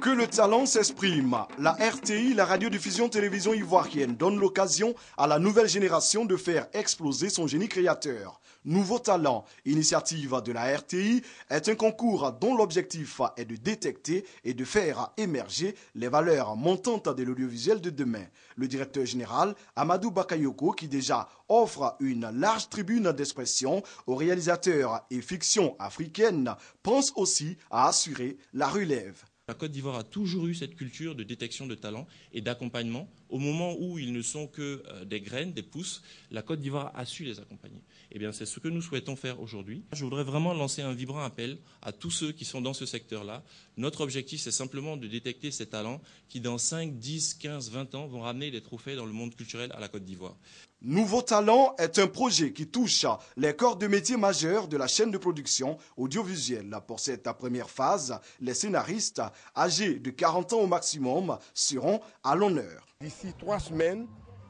Que le talent s'exprime. La RTI, la radio-diffusion télévision ivoirienne, donne l'occasion à la nouvelle génération de faire exploser son génie créateur. Nouveau talent, initiative de la RTI, est un concours dont l'objectif est de détecter et de faire émerger les valeurs montantes de l'audiovisuel de demain. Le directeur général, Amadou Bakayoko, qui déjà offre une large tribune d'expression aux réalisateurs et fictions africaines, pense aussi à assurer la relève. La Côte d'Ivoire a toujours eu cette culture de détection de talents et d'accompagnement. Au moment où ils ne sont que euh, des graines, des pousses, la Côte d'Ivoire a su les accompagner. Eh bien, c'est ce que nous souhaitons faire aujourd'hui. Je voudrais vraiment lancer un vibrant appel à tous ceux qui sont dans ce secteur-là. Notre objectif, c'est simplement de détecter ces talents qui, dans 5, 10, 15, 20 ans, vont ramener des trophées dans le monde culturel à la Côte d'Ivoire. Nouveau Talent est un projet qui touche les corps de métier majeurs de la chaîne de production audiovisuelle. Pour cette première phase, les scénaristes âgés de 40 ans au maximum, seront à l'honneur. D'ici trois semaines,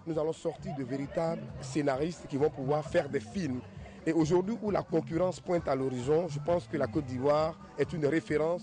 nous allons sortir de véritables scénaristes qui vont pouvoir faire des films. Et aujourd'hui où la concurrence pointe à l'horizon, je pense que la Côte d'Ivoire est une référence.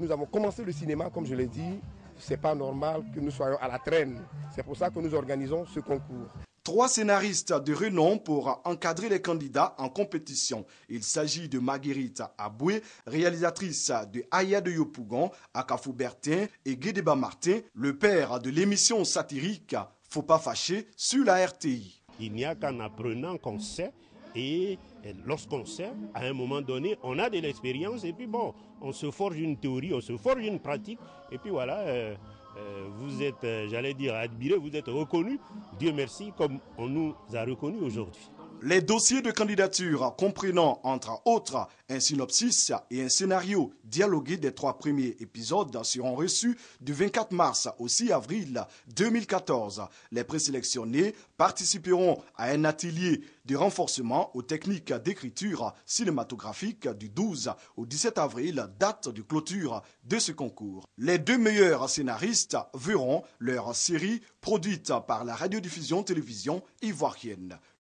Nous avons commencé le cinéma, comme je l'ai dit, c'est pas normal que nous soyons à la traîne. C'est pour ça que nous organisons ce concours. Trois scénaristes de renom pour encadrer les candidats en compétition. Il s'agit de Marguerite Aboué, réalisatrice de Aya de Yopougon, Akafou Bertin et Guédéba Martin, le père de l'émission satirique Faut pas fâcher sur la RTI. Il n'y a qu'en apprenant qu'on sait et lorsqu'on sait, à un moment donné, on a de l'expérience et puis bon, on se forge une théorie, on se forge une pratique et puis voilà. Euh, euh, vous êtes, euh, j'allais dire, admiré, vous êtes reconnu, Dieu merci, comme on nous a reconnus aujourd'hui les dossiers de candidature comprenant entre autres un synopsis et un scénario dialogué des trois premiers épisodes seront reçus du 24 mars au 6 avril 2014. Les présélectionnés participeront à un atelier de renforcement aux techniques d'écriture cinématographique du 12 au 17 avril, date de clôture de ce concours. Les deux meilleurs scénaristes verront leur série produite par la radiodiffusion télévision ivoirienne.